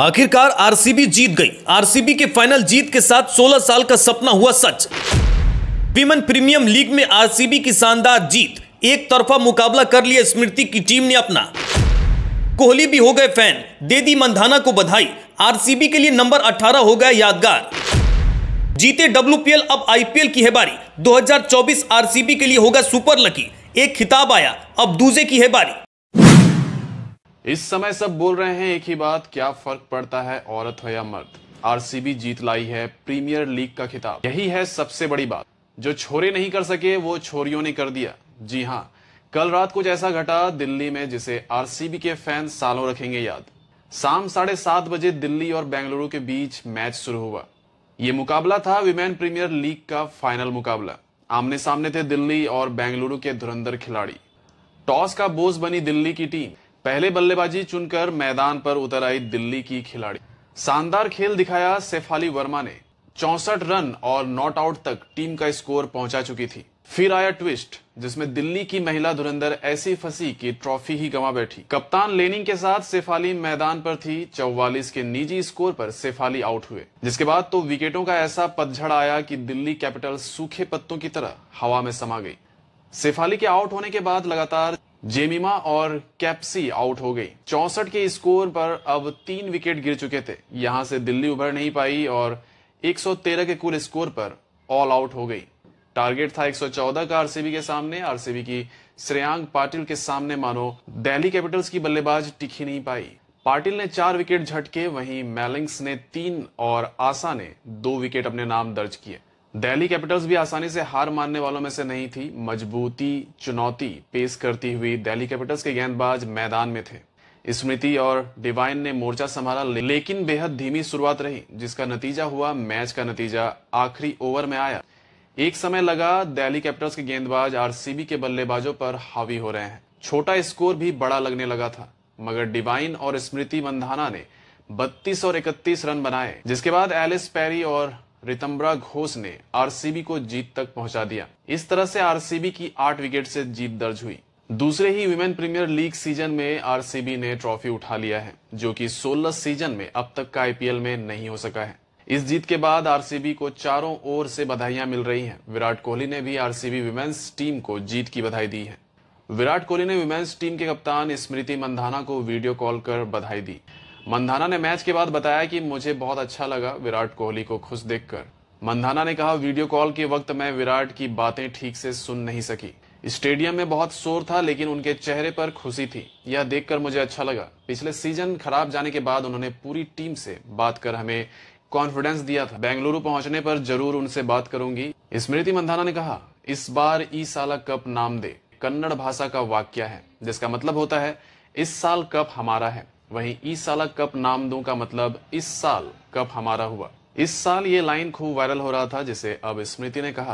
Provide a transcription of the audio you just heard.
आखिरकार आरसीबी जीत गई आरसीबी के फाइनल जीत के साथ 16 साल का सपना हुआ सच विमन प्रीमियम लीग में आरसीबी की शानदार जीत एक तरफा मुकाबला कर लिया स्मृति की टीम ने अपना कोहली भी हो गए फैन दे दी मंधाना को बधाई आरसीबी के लिए नंबर 18 हो गया यादगार जीते डब्ल्यू अब आईपीएल की है बारी दो आरसीबी के लिए होगा सुपर लकी एक खिताब आया अब दूसरे की है बारी इस समय सब बोल रहे हैं एक ही बात क्या फर्क पड़ता है औरत हो या मर्द आरसीबी जीत लाई है प्रीमियर लीग का खिताब यही है सबसे बड़ी बात जो छोरे नहीं कर सके वो छोरियों ने कर दिया जी हाँ कल रात कुछ ऐसा घटा दिल्ली में जिसे आरसीबी के फैन सालों रखेंगे याद शाम साढ़े सात बजे दिल्ली और बेंगलुरु के बीच मैच शुरू हुआ ये मुकाबला था विमेन प्रीमियर लीग का फाइनल मुकाबला आमने सामने थे दिल्ली और बेंगलुरु के धुरंधर खिलाड़ी टॉस का बोझ बनी दिल्ली की टीम पहले बल्लेबाजी चुनकर मैदान पर उतर आई दिल्ली की खिलाड़ी शानदार खेल दिखाया सेफाली वर्मा ने चौसठ रन और नॉट आउट तक टीम का स्कोर पहुंचा चुकी थी फिर आया ट्विस्ट जिसमें दिल्ली की महिला धुरंधर ऐसी फंसी कि ट्रॉफी ही गंवा बैठी कप्तान लेनिंग के साथ सेफाली मैदान पर थी 44 के निजी स्कोर पर सेफाली आउट हुए जिसके बाद तो विकेटों का ऐसा पतझड़ आया कि दिल्ली कैपिटल सूखे पत्तों की तरह हवा में समा गई सेफाली के आउट होने के बाद लगातार जेमिमा और कैप्सी आउट हो गई चौसठ के स्कोर पर अब तीन विकेट गिर चुके थे यहां से दिल्ली उभर नहीं पाई और 113 के कुल स्कोर पर ऑल आउट हो गई टारगेट था 114 का आरसीबी के सामने आरसीबी की श्रेयांक पाटिल के सामने मानो दिल्ली कैपिटल्स की बल्लेबाज टिकी नहीं पाई पाटिल ने चार विकेट झटके वहीं मैलिंग्स ने तीन और आशा ने दो विकेट अपने नाम दर्ज किए दिल्ली कैपिटल्स भी आसानी से हार मानने वालों में से नहीं थी मजबूती चुनौती पेश करती हुई दिल्ली कैपिटल्स के गेंदबाज मैदान में थे स्मृति और डिवाइन ने मोर्चा संभाला लेकिन बेहद धीमी शुरुआत रही जिसका नतीजा हुआ मैच का नतीजा आखिरी ओवर में आया एक समय लगा दिल्ली कैपिटल्स के गेंदबाज आरसीबी के बल्लेबाजों पर हावी हो रहे हैं छोटा स्कोर भी बड़ा लगने लगा था मगर डिवाइन और स्मृति मंधाना ने बत्तीस और इकतीस रन बनाए जिसके बाद एलिस पैरी और रितम्बरा घोष ने आरसीबी को जीत तक पहुंचा दिया इस तरह से आरसीबी की आठ विकेट से जीत दर्ज हुई दूसरे ही विमेन प्रीमियर लीग सीजन में आरसीबी ने ट्रॉफी उठा लिया है जो कि 16 सीजन में अब तक का आईपीएल में नहीं हो सका है इस जीत के बाद आरसीबी को चारों ओर से बधाइयां मिल रही हैं। विराट कोहली ने भी आरसीबी विमेन्स टीम को जीत की बधाई दी है विराट कोहली ने विमेन्स टीम के कप्तान स्मृति मंधाना को वीडियो कॉल कर बधाई दी मंधाना ने मैच के बाद बताया कि मुझे बहुत अच्छा लगा विराट कोहली को खुश देखकर मंधाना ने कहा वीडियो कॉल के वक्त मैं विराट की बातें ठीक से सुन नहीं सकी स्टेडियम में बहुत शोर था लेकिन उनके चेहरे पर खुशी थी यह देखकर मुझे अच्छा लगा पिछले सीजन खराब जाने के बाद उन्होंने पूरी टीम से बात कर हमें कॉन्फिडेंस दिया था बेंगलुरु पहुंचने पर जरूर उनसे बात करूंगी स्मृति मंधाना ने कहा इस बार ई साला कप नाम दे कन्नड़ भाषा का वाक्य है जिसका मतलब होता है इस साल कप हमारा है वहीं इस साल कप नाम दू का मतलब इस साल कप हमारा हुआ इस साल ये लाइन खूब वायरल हो रहा था जिसे अब स्मृति ने कहा